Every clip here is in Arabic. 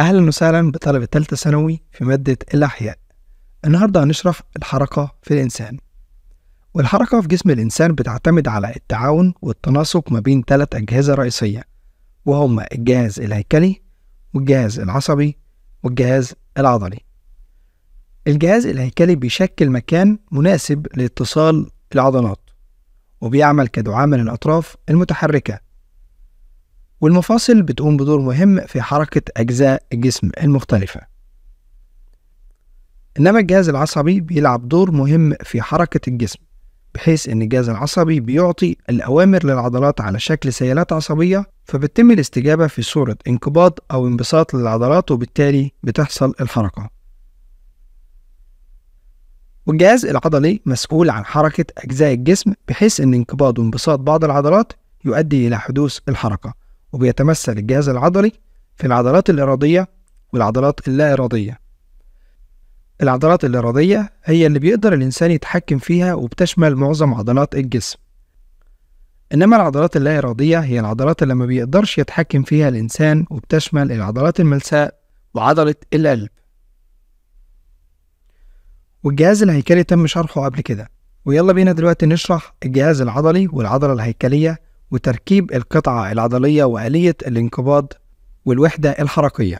أهلا وسهلا بطلبة تالتة ثانوي في مادة الأحياء النهاردة هنشرح الحركة في الإنسان والحركة في جسم الإنسان بتعتمد على التعاون والتناسق ما بين ثلاث أجهزة رئيسية وهما الجهاز الهيكلي والجهاز العصبي والجهاز العضلي الجهاز الهيكلي بيشكل مكان مناسب لاتصال العضلات وبيعمل كدعامة للأطراف المتحركة والمفاصل بتقوم بدور مهم في حركة أجزاء الجسم المختلفة إنما الجهاز العصبي بيلعب دور مهم في حركة الجسم بحيث إن الجهاز العصبي بيعطي الأوامر للعضلات على شكل سيالات عصبية فبتتم الاستجابة في صورة انقباض أو انبساط للعضلات وبالتالي بتحصل الحركة والجهاز العضلي مسؤول عن حركة أجزاء الجسم بحيث إن انقباض وانبساط بعض العضلات يؤدي إلى حدوث الحركة وبيتمثل الجهاز العضلي في العضلات الإرادية والعضلات اللا إرادية العضلات الإرادية هي اللي بيقدر الإنسان يتحكم فيها وبتشمل معظم عضلات الجسم إنما العضلات اللا إرادية هي العضلات اللي ما بيقدرش يتحكم فيها الإنسان وبتشمل العضلات الملساء وعضلة القلب والجهاز الهيكلي تم شرحه قبل كده ويلا بينا دلوقتي نشرح الجهاز العضلي والعضلة الهيكلية وتركيب القطعة العضلية وآلية الانقباض والوحدة الحركية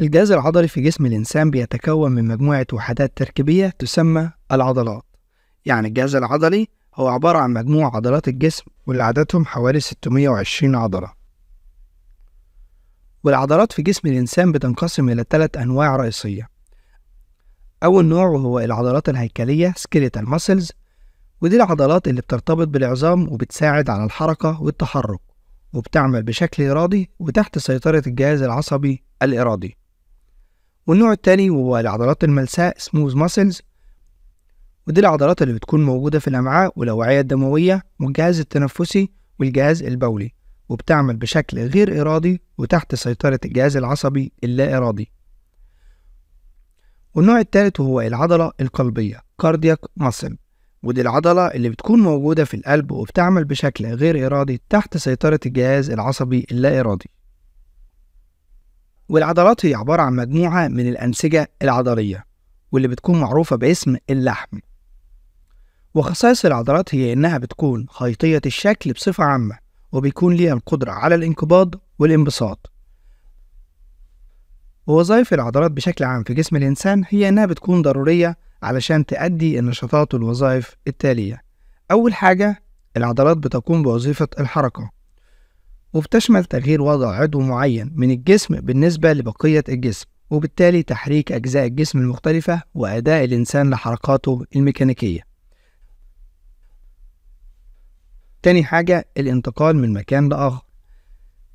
الجهاز العضلي في جسم الإنسان بيتكون من مجموعة وحدات تركيبية تسمى العضلات يعني الجهاز العضلي هو عبارة عن مجموع عضلات الجسم واللي عددهم حوالي 620 عضلة والعضلات في جسم الإنسان بتنقسم إلى ثلاث أنواع رئيسية أول نوع وهو العضلات الهيكلية skeletal muscles ودي العضلات اللي بترتبط بالعظام وبتساعد على الحركة والتحرك وبتعمل بشكل إرادي وتحت سيطرة الجهاز العصبي الإرادي والنوع التاني وهو العضلات الملساء smooth muscles ودي العضلات اللي بتكون موجودة في الأمعاء والأوعية الدموية والجهاز التنفسي والجهاز البولي وبتعمل بشكل غير إرادي وتحت سيطرة الجهاز العصبي اللا إرادي والنوع الثالث وهو العضلة القلبية cardiac muscle ودي العضلة اللي بتكون موجودة في القلب وبتعمل بشكل غير إرادي تحت سيطرة الجهاز العصبي اللا إرادي والعضلات هي عبارة عن مجموعة من الأنسجة العضلية واللي بتكون معروفة باسم اللحم وخصائص العضلات هي إنها بتكون خيطية الشكل بصفة عامة وبيكون ليها القدرة على الانقباض والانبساط ووظائف العضلات بشكل عام في جسم الإنسان هي إنها بتكون ضرورية علشان تأدي النشاطات والوظائف التالية أول حاجة العضلات بتقوم بوظيفة الحركة وبتشمل تغيير وضع عضو معين من الجسم بالنسبة لبقية الجسم وبالتالي تحريك أجزاء الجسم المختلفة وأداء الإنسان لحركاته الميكانيكية تاني حاجة الانتقال من مكان لآخر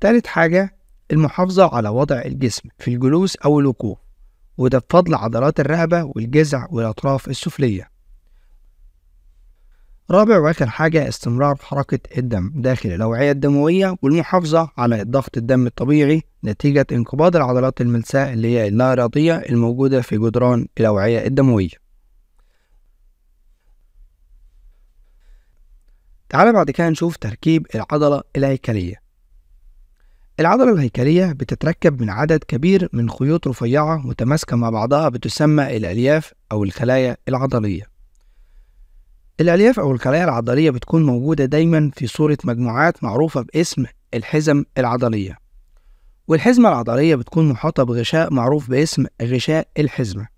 تالت حاجة المحافظة على وضع الجسم في الجلوس أو الوقوف وده بفضل عضلات الرقبة والجزع والأطراف السفلية رابع وآخر حاجة استمرار حركة الدم داخل الأوعية الدموية والمحافظة على ضغط الدم الطبيعي نتيجة انقباض العضلات الملساء اللي هي اللا الموجودة في جدران الأوعية الدموية تعال بعد كده نشوف تركيب العضلة الهيكلية العضلة الهيكلية بتتركب من عدد كبير من خيوط رفيعة متماسكة مع بعضها بتسمى الألياف أو الخلايا العضلية الألياف أو الخلايا العضلية بتكون موجودة دايما في صورة مجموعات معروفة باسم الحزم العضلية والحزمة العضلية بتكون محاطة بغشاء معروف باسم غشاء الحزمة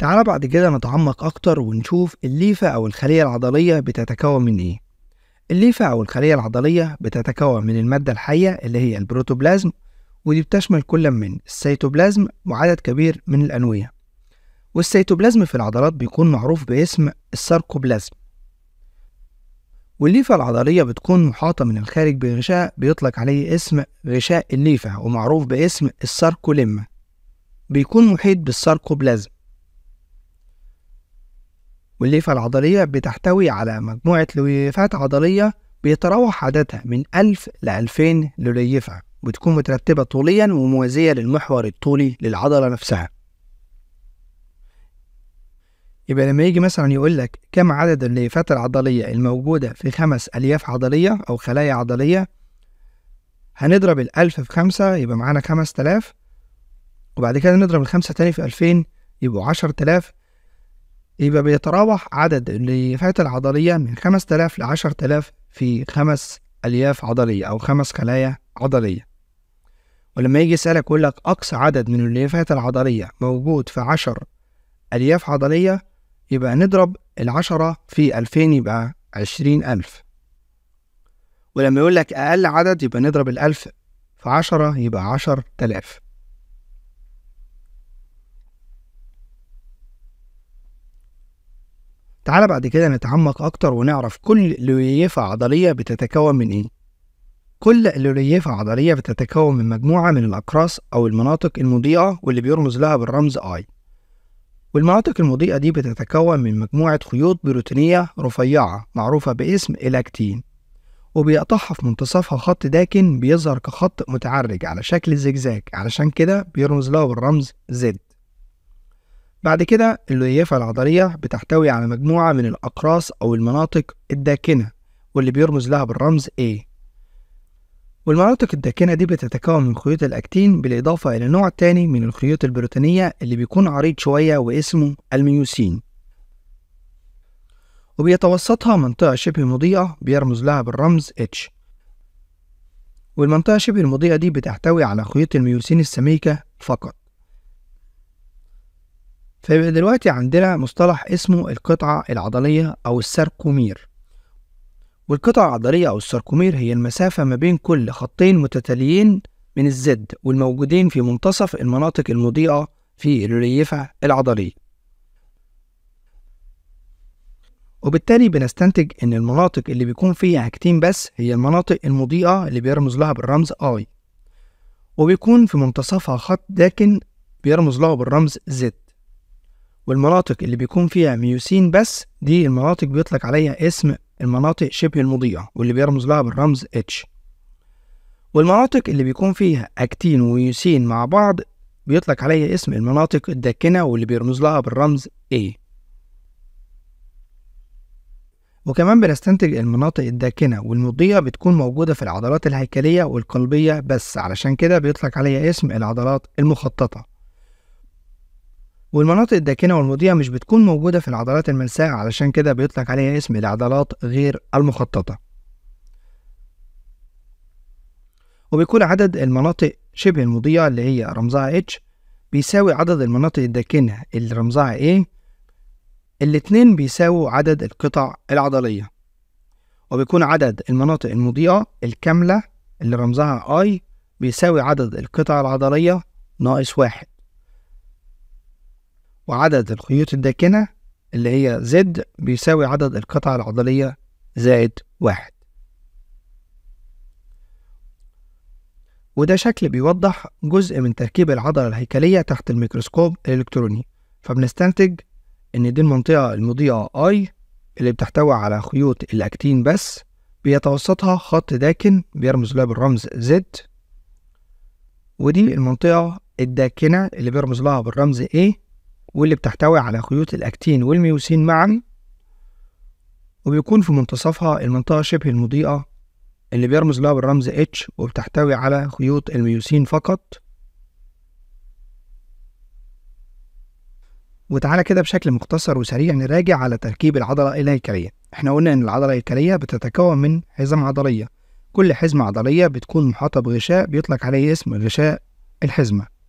تعال بعد كده نتعمق أكتر ونشوف الليفة أو الخلية العضلية بتتكون من إيه الليفة أو الخلية العضلية بتتكون من المادة الحية اللي هي البروتوبلازم ودي بتشمل كل من السيتوبلازم وعدد كبير من الأنوية والسيتوبلازم في العضلات بيكون معروف باسم الساركوبلازم والليفة العضلية بتكون محاطة من الخارج بغشاء بيطلق عليه اسم غشاء الليفة ومعروف باسم الساركوليما بيكون محيط بالساركوبلازم والليفة العضلية بتحتوي على مجموعة لويفات عضلية بيتراوح عددها من 1000 ل 2000 لليفة بتكون مترتبة طوليا وموازية للمحور الطولي للعضلة نفسها يبقى لما يجي مثلا يقول لك كم عدد الليفات العضلية الموجودة في خمس ألياف عضلية أو خلايا عضلية هنضرب الألف في خمسة يبقى معانا خمس تلاف وبعد كده نضرب الخمسة تاني في ألفين يبقوا عشر تلاف يبقى بيتراوح عدد الليفات العضلية من 5000 ل 10000 في خمس ألياف عضلية أو خمس خلايا عضلية ولما يجي يسألك يقول لك أقصى عدد من الليفات العضلية موجود في 10 ألياف عضلية يبقى نضرب العشرة في ألفين يبقى عشرين ألف ولما يقول لك أقل عدد يبقى نضرب الألف في عشرة يبقى عشر تلاف تعال بعد كده نتعمق أكتر ونعرف كل الوليفة عضلية بتتكون من إيه كل الوليفة عضلية بتتكون من مجموعة من الأقراص أو المناطق المضيئة واللي بيرمز لها بالرمز I والمناطق المضيئة دي بتتكون من مجموعة خيوط بروتينية رفيعة معروفة باسم الأكتين وبيقطعها في منتصفها خط داكن بيظهر كخط متعرج على شكل زجزاج علشان كده بيرمز له بالرمز زد بعد كده اللياقة العضلية بتحتوي على مجموعة من الأقراص أو المناطق الداكنة واللي بيرمز لها بالرمز A والمناطق الداكنة دي بتتكون من خيوط الأكتين بالإضافة إلى نوع تاني من الخيوط البروتينية اللي بيكون عريض شوية واسمه الميوسين وبيتوسطها منطقة شبه مضيئة بيرمز لها بالرمز H والمنطقة شبه المضيئة دي بتحتوي على خيوط الميوسين السميكة فقط فيبقى دلوقتي عندنا مصطلح اسمه القطعة العضلية أو الساركومير والقطعة العضلية أو الساركومير هي المسافة ما بين كل خطين متتاليين من الزد والموجودين في منتصف المناطق المضيئة في الريفة العضلية وبالتالي بنستنتج إن المناطق اللي بيكون فيها حاجتين بس هي المناطق المضيئة اللي بيرمز لها بالرمز I وبيكون في منتصفها خط داكن بيرمز له بالرمز Z والمناطق اللي بيكون فيها ميوسين بس دي المناطق بيطلق عليها اسم المناطق شبه المضيئة واللي بيرمز لها بالرمز H والمناطق اللي بيكون فيها أكتين وميوسين مع بعض بيطلق عليها اسم المناطق الداكنة واللي بيرمز لها بالرمز A وكمان بنستنتج المناطق الداكنة والمضيئة بتكون موجودة في العضلات الهيكلية والقلبية بس علشان كده بيطلق عليها اسم العضلات المخططة والمناطق الداكنة والمضيئة مش بتكون موجودة في العضلات الملساء علشان كده بيطلق عليها اسم العضلات غير المخططة وبيكون عدد المناطق شبه المضيئة اللي هي رمزها H بيساوي عدد المناطق الداكنة اللي رمزها A الاتنين بيساووا عدد القطع العضلية وبيكون عدد المناطق المضيئة الكاملة اللي رمزها I بيساوي عدد القطع العضلية ناقص واحد وعدد الخيوط الداكنة اللي هي زد بيساوي عدد القطع العضلية زائد واحد وده شكل بيوضح جزء من تركيب العضلة الهيكلية تحت الميكروسكوب الإلكتروني فبنستنتج إن دي المنطقة المضيئة I اللي بتحتوي على خيوط الأكتين بس بيتوسطها خط داكن بيرمز لها بالرمز زد ودي المنطقة الداكنة اللي بيرمز لها بالرمز A واللي بتحتوي على خيوط الأكتين والميوسين معا وبيكون في منتصفها المنطقة شبه المضيئة اللي بيرمز لها بالرمز H وبتحتوي على خيوط الميوسين فقط وتعالى كده بشكل مختصر وسريع نراجع على تركيب العضلة الهيكلية احنا قلنا ان العضلة الهيكلية بتتكون من حزم عضلية كل حزمة عضلية بتكون محاطة بغشاء بيطلق عليه اسم غشاء الحزمة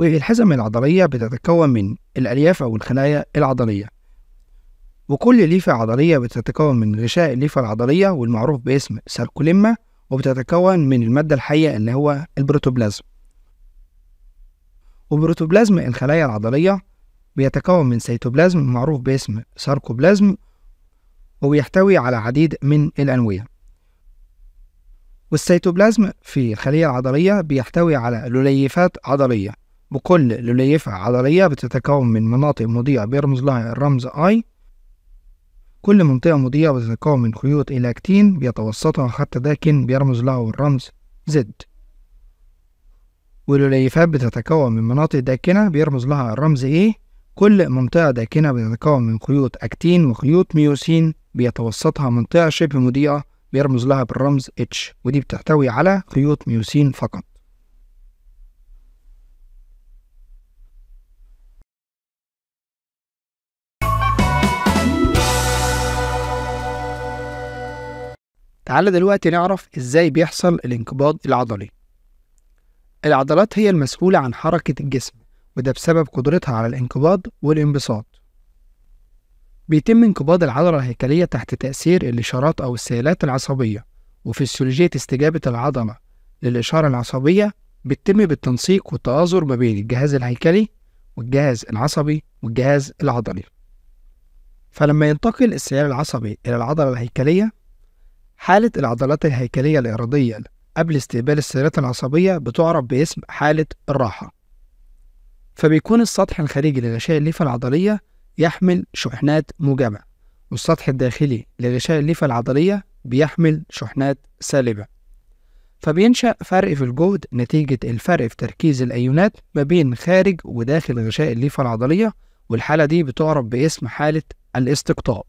والحزم العضلية بتتكون من الألياف أو الخلايا العضلية وكل ليفة عضلية بتتكون من غشاء الليفة العضلية والمعروف باسم ساركوليما وبتتكون من المادة الحية اللي هو البروتوبلازم وبروتوبلازم الخلايا العضلية بيتكون من سيتوبلازم معروف باسم ساركوبلازم وبيحتوي على عديد من الأنوية والسيتوبلازم في الخلية العضلية بيحتوي على لوليفات عضلية بكل لليفة عضلية بتتكون من مناطق مضيئة بيرمز لها الرمز I كل منطقة مضيئة بتتكون من خيوط إلاكتين بيتوسطها خط داكن بيرمز له الرمز Z والليفات بتتكون من مناطق داكنة بيرمز لها الرمز A كل منطقة داكنة بتتكون من خيوط أكتين وخيوط ميوسين بيتوسطها منطقة شبه مضيئة بيرمز لها بالرمز H ودي بتحتوي على خيوط ميوسين فقط تعالى دلوقتي نعرف إزاي بيحصل الانقباض العضلي العضلات هي المسؤولة عن حركة الجسم وده بسبب قدرتها على الانقباض والانبساط بيتم انقباض العضلة الهيكلية تحت تأثير الإشارات أو السيالات العصبية وفسيولوجية استجابة العضلة للإشارة العصبية بتتم بالتنسيق والتآزر ما بين الجهاز الهيكلي والجهاز العصبي والجهاز العضلي فلما ينتقل السيال العصبي إلى العضلة الهيكلية حالة العضلات الهيكلية الإرادية قبل استقبال السيرات العصبية بتعرف باسم حالة الراحة فبيكون السطح الخارجي لغشاء الليفة العضلية يحمل شحنات موجبة والسطح الداخلي لغشاء الليفة العضلية بيحمل شحنات سالبة فبينشأ فرق في الجهد نتيجة الفرق في تركيز الأيونات ما بين خارج وداخل غشاء الليفة العضلية والحالة دي بتعرف باسم حالة الاستقطاب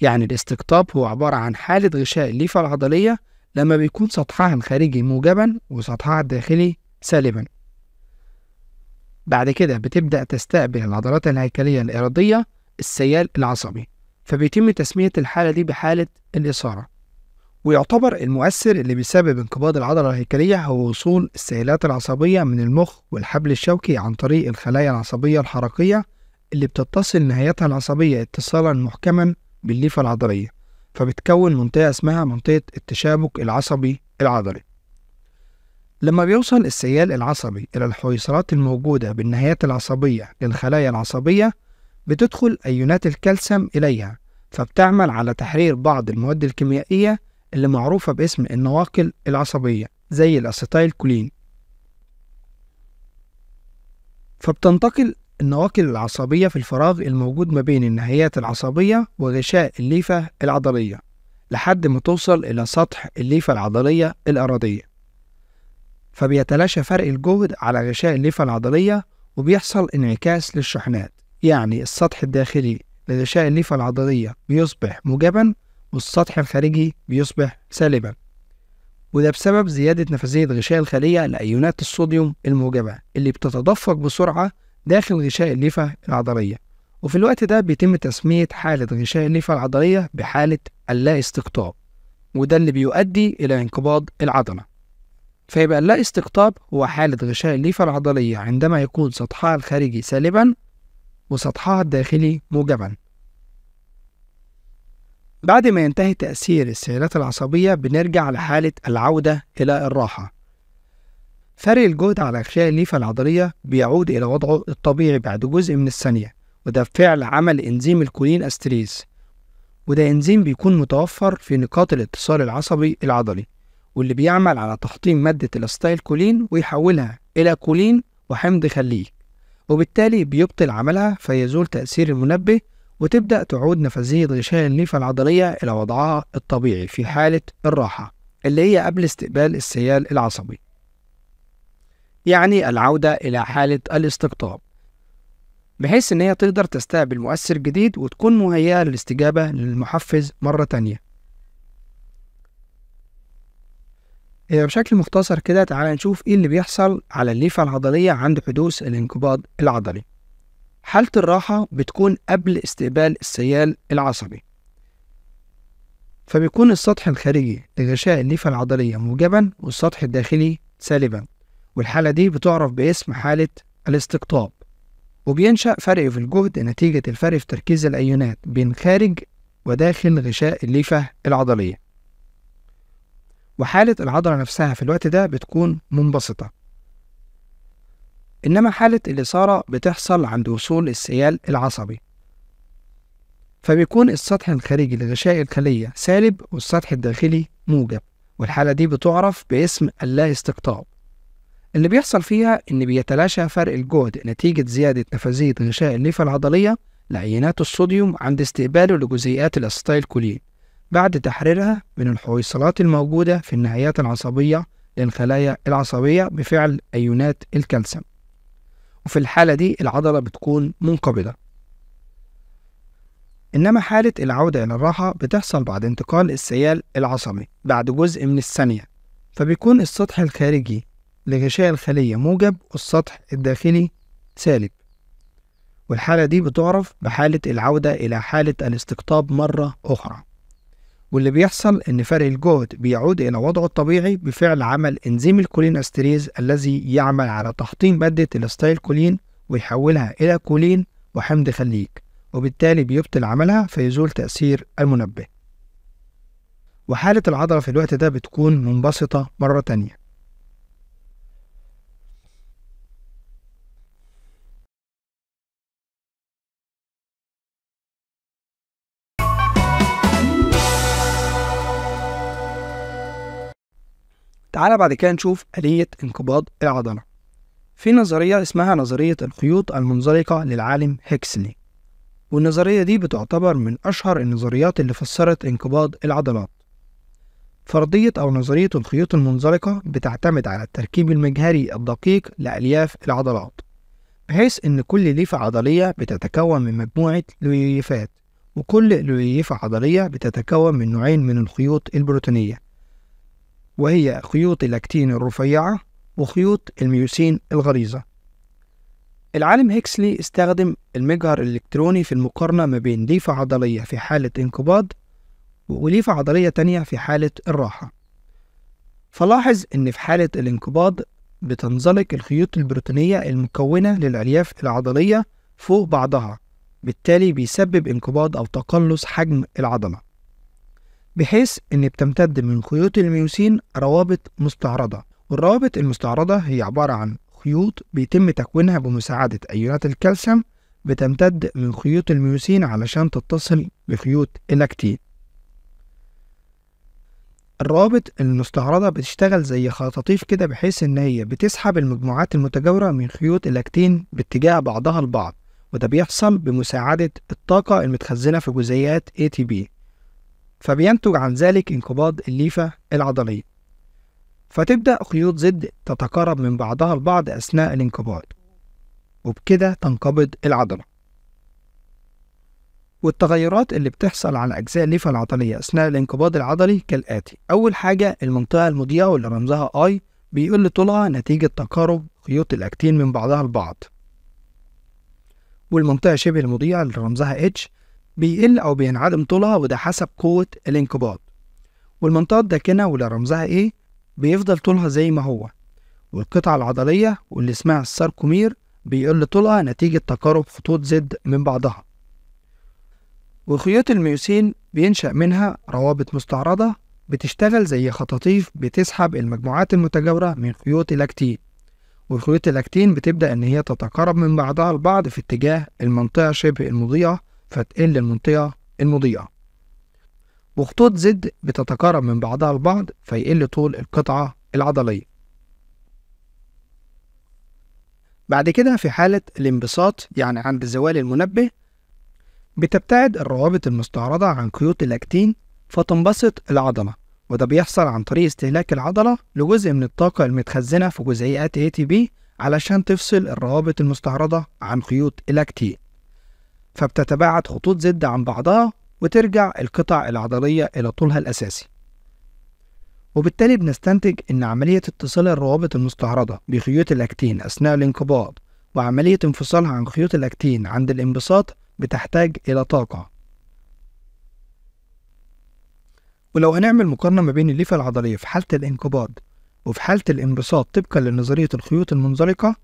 يعني الاستقطاب هو عبارة عن حالة غشاء الليفة العضلية لما بيكون سطحها الخارجي موجبا وسطحها الداخلي سالبا بعد كده بتبدأ تستقبل العضلات الهيكلية الإرادية السيال العصبي فبيتم تسمية الحالة دي بحالة الإثارة ويعتبر المؤثر اللي بيسبب انقباض العضلة الهيكلية هو وصول السيالات العصبية من المخ والحبل الشوكي عن طريق الخلايا العصبية الحركية اللي بتتصل نهايتها العصبية اتصالا محكما بالليفة العضلية فبتكون منطقة اسمها منطقة التشابك العصبي العضلي لما بيوصل السيال العصبي إلى الحويصلات الموجودة بالنهايات العصبية للخلايا العصبية بتدخل أيونات الكالسيوم إليها فبتعمل على تحرير بعض المواد الكيميائية اللي معروفة باسم النواقل العصبية زي الأسيتايل كولين فبتنتقل النواقل العصبية في الفراغ الموجود ما بين النهايات العصبية وغشاء الليفة العضلية لحد ما توصل إلى سطح الليفة العضلية الأراضية فبيتلاشى فرق الجهد على غشاء الليفة العضلية وبيحصل انعكاس للشحنات يعني السطح الداخلي لغشاء الليفة العضلية بيصبح موجبا والسطح الخارجي بيصبح سالبا وده بسبب زيادة نفاذية غشاء الخلية لأيونات الصوديوم الموجبة اللي بتتدفق بسرعة داخل غشاء الليفة العضلية وفي الوقت ده بيتم تسمية حالة غشاء الليفة العضلية بحالة اللا استقطاب وده اللي بيؤدي إلى انقباض العضلة فيبقى اللا استقطاب هو حالة غشاء الليفة العضلية عندما يكون سطحها الخارجي سالبا وسطحها الداخلي موجبا بعد ما ينتهي تأثير السيالات العصبية بنرجع لحالة العودة إلى الراحة فرق الجهد على أغشاء الليفة العضلية بيعود إلى وضعه الطبيعي بعد جزء من الثانية وده بفعل عمل إنزيم الكولين أستريز وده إنزيم بيكون متوفر في نقاط الاتصال العصبي العضلي واللي بيعمل على تحطيم مادة الأستايل كولين ويحولها إلى كولين وحمض خليك وبالتالي بيبطل عملها فيزول تأثير المنبه وتبدأ تعود نفسية غشاء الليفة العضلية إلى وضعها الطبيعي في حالة الراحة اللي هي قبل استقبال السيال العصبي يعني العودة إلى حالة الاستقطاب بحيث إن هي تقدر تستقبل مؤثر جديد وتكون مهيئة للاستجابة للمحفز مرة تانية آه، بشكل مختصر كده تعالى نشوف ايه اللي بيحصل على الليفة العضلية عند حدوث الانقباض العضلي حالة الراحة بتكون قبل استقبال السيال العصبي فبيكون السطح الخارجي لغشاء الليفة العضلية موجبا والسطح الداخلي سالبا والحالة دي بتعرف باسم حالة الاستقطاب وبينشأ فرق في الجهد نتيجة الفرق في تركيز الأيونات بين خارج وداخل غشاء الليفة العضلية وحالة العضلة نفسها في الوقت ده بتكون منبسطة إنما حالة الإثارة بتحصل عند وصول السيال العصبي فبيكون السطح الخارجي لغشاء الخلية سالب والسطح الداخلي موجب والحالة دي بتعرف باسم اللا استقطاب اللي بيحصل فيها إن بيتلاشى فرق الجهد نتيجة زيادة نفاذية غشاء الليفة العضلية لعينات الصوديوم عند استقباله لجزيئات الاستايل كولين بعد تحريرها من الحويصلات الموجودة في النهايات العصبية للخلايا العصبية بفعل أيونات الكالسيوم وفي الحالة دي العضلة بتكون منقبضة إنما حالة العودة إلى الراحة بتحصل بعد انتقال السيال العصبي بعد جزء من الثانية فبيكون السطح الخارجي لغشاء الخلية موجب والسطح الداخلي سالب والحالة دي بتعرف بحالة العودة إلى حالة الاستقطاب مرة أخرى واللي بيحصل إن فرق الجهد بيعود إلى وضعه الطبيعي بفعل عمل إنزيم الكولين أستريز الذي يعمل على تحطيم مادة الستايلكولين ويحولها إلى كولين وحمض خليك وبالتالي بيبطل عملها فيزول تأثير المنبه وحالة العضلة في الوقت ده بتكون منبسطة مرة تانية تعال بعد كده نشوف آلية انقباض العضلة في نظرية اسمها نظرية الخيوط المنزلقة للعالم هيكسلي والنظرية دي بتعتبر من أشهر النظريات اللي فسرت انقباض العضلات فرضية أو نظرية الخيوط المنزلقة بتعتمد على التركيب المجهري الدقيق لألياف العضلات بحيث إن كل ليفة عضلية بتتكون من مجموعة لويفات وكل لويفة عضلية بتتكون من نوعين من الخيوط البروتينية وهي خيوط اللاكتين الرفيعة وخيوط الميوسين الغليظة العالم هيكسلي استخدم المجهر الإلكتروني في المقارنة ما بين ليفة عضلية في حالة انقباض وليفة عضلية تانية في حالة الراحة فلاحظ إن في حالة الانقباض بتنزلق الخيوط البروتينية المكونة للألياف العضلية فوق بعضها بالتالي بيسبب انقباض أو تقلص حجم العضلة بحيث إن بتمتد من خيوط الميوسين روابط مستعرضة والروابط المستعرضة هي عبارة عن خيوط بيتم تكوينها بمساعدة أيونات الكالسيوم بتمتد من خيوط الميوسين علشان تتصل بخيوط اللاكتين الروابط المستعرضة بتشتغل زي خطاطيف كده بحيث إن هي بتسحب المجموعات المتجاورة من خيوط اللاكتين باتجاه بعضها البعض وده بيحصل بمساعدة الطاقة المتخزنة في جزيئات ATP فبينتج عن ذلك انقباض الليفة العضلية فتبدأ خيوط زد تتقارب من بعضها البعض أثناء الانقباض وبكده تنقبض العضلة والتغيرات اللي بتحصل على أجزاء الليفة العضلية أثناء الانقباض العضلي كالآتي أول حاجة المنطقة المضيئة واللي رمزها I بيقل طولها نتيجة تقارب خيوط الأكتين من بعضها البعض والمنطقة شبه المضيئة اللي رمزها H بيقل أو بينعدم طولها وده حسب قوة الانقباض والمنطقة الداكنة واللي رمزها إيه بيفضل طولها زي ما هو والقطعة العضلية واللي اسمها الساركومير بيقل طولها نتيجة تقارب خطوط زد من بعضها وخيوط الميوسين بينشأ منها روابط مستعرضة بتشتغل زي خطاطيف بتسحب المجموعات المتجاورة من خيوط الأكتين وخيوط الأكتين بتبدأ إن هي تتقارب من بعضها البعض في اتجاه المنطقة شبه المضيئة فتقل المنطقة المضيئة وخطوط زد بتتقارب من بعضها البعض فيقل طول القطعة العضلية بعد كده في حالة الانبساط يعني عند زوال المنبه بتبتعد الروابط المستعرضة عن قيود اللاكتين فتنبسط العضلة وده بيحصل عن طريق استهلاك العضلة لجزء من الطاقة المتخزنة في جزيئات ATP علشان تفصل الروابط المستعرضة عن خيوط اللاكتين فبتتباعد خطوط زد عن بعضها وترجع القطع العضلية إلى طولها الأساسي وبالتالي بنستنتج إن عملية اتصال الروابط المستعرضة بخيوط الأكتين أثناء الانقباض وعملية انفصالها عن خيوط الأكتين عند الانبساط بتحتاج إلى طاقة ولو هنعمل مقارنة ما بين الليفة العضلية في حالة الانقباض وفي حالة الانبساط طبقا لنظرية الخيوط المنزلقة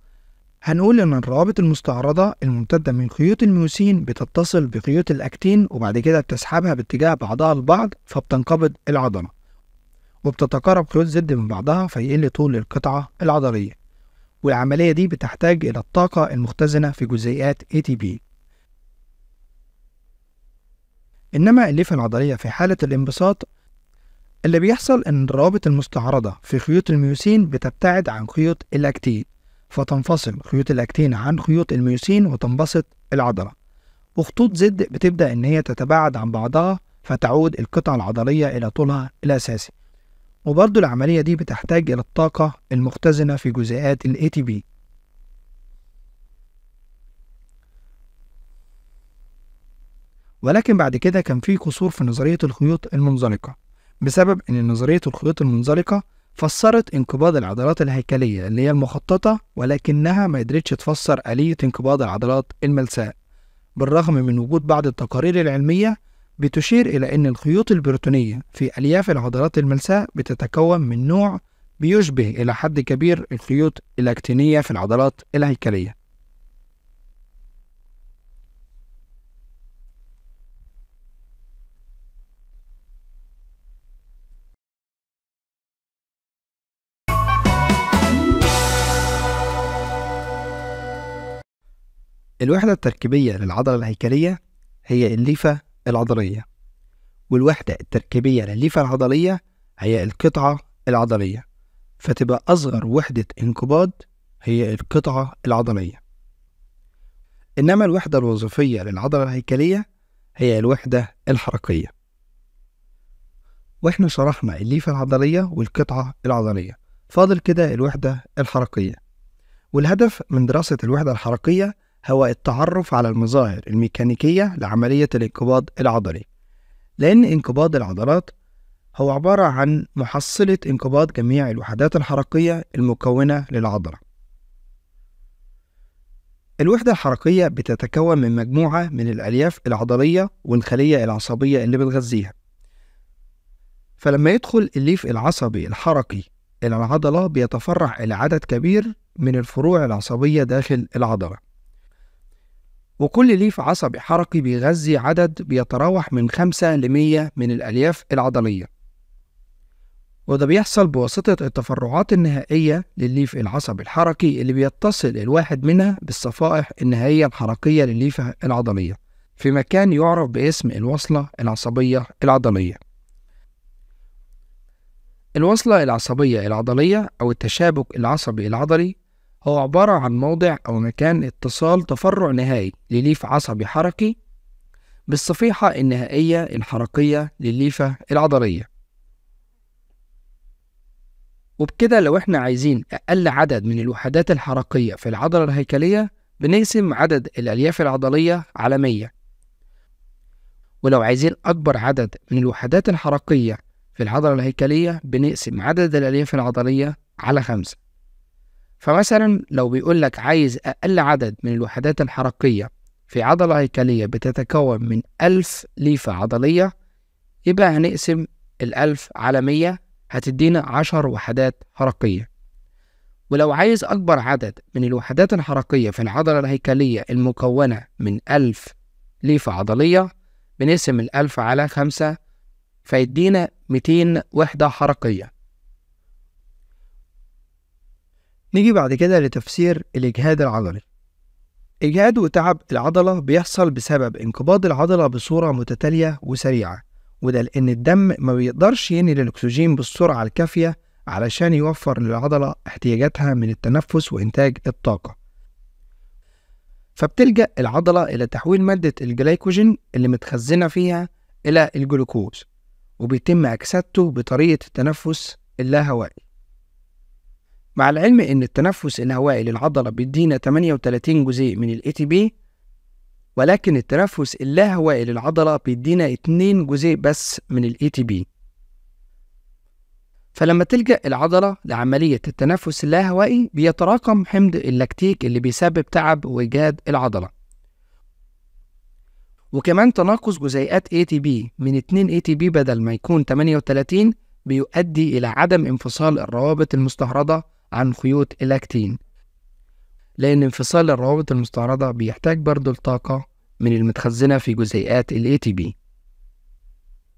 هنقول إن الروابط المستعرضة الممتدة من خيوط الميوسين بتتصل بخيوط الأكتين وبعد كده بتسحبها باتجاه بعضها البعض فبتنقبض العضلة وبتتقارب خيوط زد من بعضها فيقل طول القطعة العضلية والعملية دي بتحتاج إلى الطاقة المختزنة في جزيئات ATP إنما الليفة العضلية في حالة الانبساط اللي بيحصل إن الروابط المستعرضة في خيوط الميوسين بتبتعد عن خيوط الأكتين فتنفصل خيوط الأكتين عن خيوط الميوسين وتنبسط العضلة وخطوط زد بتبدأ إن هي تتباعد عن بعضها فتعود القطع العضلية إلى طولها الأساسي وبرضو العملية دي بتحتاج إلى الطاقة المختزنة في جزيئات الـ ATP ولكن بعد كده كان في قصور في نظرية الخيوط المنزلقة بسبب إن نظرية الخيوط المنزلقة فسرت انقباض العضلات الهيكلية اللي هي المخططة ولكنها ما قدرتش تفسر آلية انقباض العضلات الملساء بالرغم من وجود بعض التقارير العلمية بتشير إلى أن الخيوط البروتونية في ألياف العضلات الملساء بتتكون من نوع بيشبه إلى حد كبير الخيوط الأكتينية في العضلات الهيكلية الوحدة التركيبية للعضلة الهيكلية هي الليفة العضلية والوحدة التركيبية للليفة العضلية هي القطعة العضلية فتبقى أصغر وحدة انقباض هي القطعة العضلية إنما الوحدة الوظيفية للعضلة الهيكلية هي الوحدة الحركية وإحنا شرحنا الليفة العضلية والقطعة العضلية فاضل كده الوحدة الحركية والهدف من دراسة الوحدة الحركية هو التعرف على المظاهر الميكانيكية لعملية الانقباض العضلي لأن انقباض العضلات هو عبارة عن محصلة انقباض جميع الوحدات الحركية المكونة للعضلة الوحدة الحركية بتتكون من مجموعة من الألياف العضلية والخلية العصبية اللي بتغذيها فلما يدخل الليف العصبي الحركي إلى العضلة بيتفرع إلى عدد كبير من الفروع العصبية داخل العضلة وكل ليف عصبي حركي بيغذي عدد بيتراوح من 5 ل 100 من الألياف العضلية وده بيحصل بواسطة التفرعات النهائية للليف العصبي الحركي اللي بيتصل الواحد منها بالصفائح النهائية الحركية للليفة العضلية في مكان يعرف باسم الوصلة العصبية العضلية الوصلة العصبية العضلية أو التشابك العصبي العضلي هو عبارة عن موضع أو مكان اتصال تفرع نهائي لليف عصبي حركي بالصفيحة النهائية الحركية لليفة العضلية وبكده لو احنا عايزين أقل عدد من الوحدات الحركية في العضلة الهيكلية بنقسم عدد الألياف العضلية على 100 ولو عايزين أكبر عدد من الوحدات الحركية في العضلة الهيكلية بنقسم عدد الألياف العضلية على خمسة فمثلا لو بيقول لك عايز أقل عدد من الوحدات الحركية في عضلة هيكلية بتتكون من ألف ليفة عضلية يبقى هنقسم الألف على مية هتدينا عشر وحدات حركية ولو عايز أكبر عدد من الوحدات الحركية في العضلة الهيكلية المكونة من ألف ليفة عضلية بنقسم الألف على خمسة فيدينا ميتين وحدة حركية نيجي بعد كده لتفسير الإجهاد العضلي إجهاد وتعب العضلة بيحصل بسبب انقباض العضلة بصورة متتالية وسريعة وده لأن الدم ما بيقدرش ينقل الأكسجين بالسرعة الكافية علشان يوفر للعضلة احتياجاتها من التنفس وإنتاج الطاقة فبتلجأ العضلة إلى تحويل مادة الجلايكوجين اللي متخزنة فيها إلى الجلوكوز وبيتم أكسدته بطريقة التنفس اللاهوائي مع العلم ان التنفس الهوائي للعضلة بيدينا 38 جزيء من الاي تي بي ولكن التنفس اللاهوائي للعضلة بيدينا 2 جزيء بس من الاي تي بي فلما تلجأ العضلة لعملية التنفس اللاهوائي بيتراكم حمض اللاكتيك اللي بيسبب تعب وإجهاد العضلة وكمان تناقص جزيئات ATP من 2 ATP بدل ما يكون 38 بيؤدي إلى عدم انفصال الروابط المستهردة عن خيوط اللاكتين لأن انفصال الروابط المستعرضة بيحتاج برضو الطاقة من المتخزنة في جزيئات تي ATP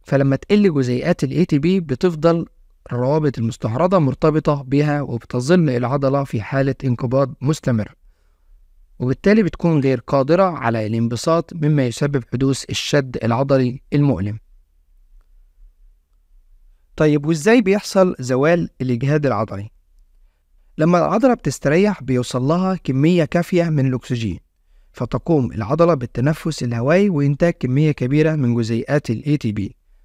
فلما تقل جزيئات تي ATP بتفضل الروابط المستعرضة مرتبطة بها وبتظل العضلة في حالة انقباض مستمر وبالتالي بتكون غير قادرة على الانبساط مما يسبب حدوث الشد العضلي المؤلم طيب وازاي بيحصل زوال الاجهاد العضلي لما العضلة بتستريح بيوصل لها كمية كافية من الأكسجين فتقوم العضلة بالتنفس الهوائي وإنتاج كمية كبيرة من جزيئات الـ ATP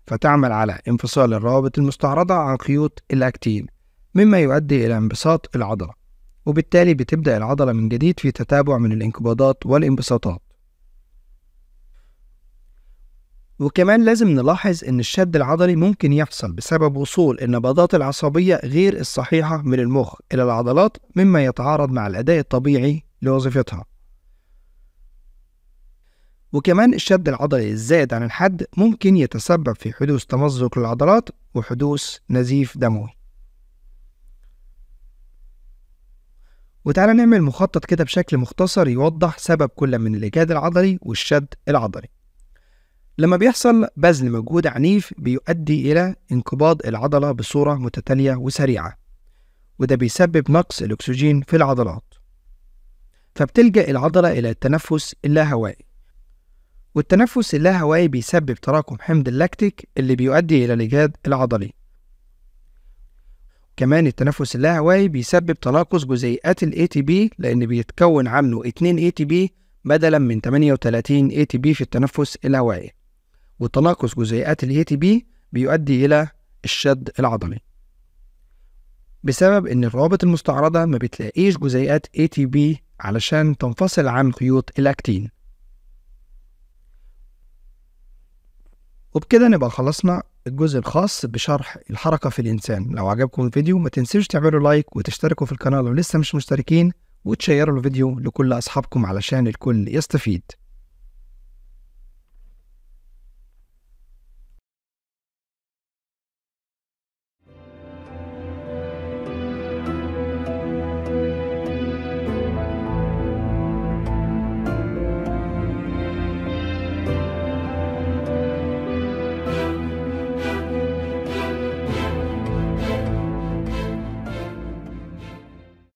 فتعمل على انفصال الروابط المستعرضة عن خيوط الأكتين مما يؤدي إلى انبساط العضلة وبالتالي بتبدأ العضلة من جديد في تتابع من الانقباضات والانبساطات وكمان لازم نلاحظ إن الشد العضلي ممكن يحصل بسبب وصول النبضات العصبية غير الصحيحة من المخ إلى العضلات مما يتعارض مع الأداء الطبيعي لوظيفتها وكمان الشد العضلي الزائد عن الحد ممكن يتسبب في حدوث تمزق للعضلات وحدوث نزيف دموي وتعالى نعمل مخطط كده بشكل مختصر يوضح سبب كل من الإجهاد العضلي والشد العضلي لما بيحصل بذل مجهود عنيف بيؤدي إلى انقباض العضلة بصورة متتالية وسريعة وده بيسبب نقص الأكسجين في العضلات فبتلجأ العضلة إلى التنفس اللاهوائي والتنفس اللاهوائي بيسبب تراكم حمض اللاكتيك اللي بيؤدي إلى الإجهاد العضلي كمان التنفس اللاهوائي بيسبب تناقص جزيئات الـ ATP لأن بيتكون عنه 2 ATP بدلا من 38 ATP في التنفس الهوائي وتناقص جزيئات الـ ATP بيؤدي إلى الشد العضلي بسبب إن الروابط المستعرضة ما بتلاقيش جزيئات ATP علشان تنفصل عن خيوط الأكتين وبكده نبقى خلصنا الجزء الخاص بشرح الحركة في الإنسان لو عجبكم الفيديو ما تنسوش تعملوا لايك وتشتركوا في القناة لو لسه مش مشتركين وتشيروا الفيديو لكل أصحابكم علشان الكل يستفيد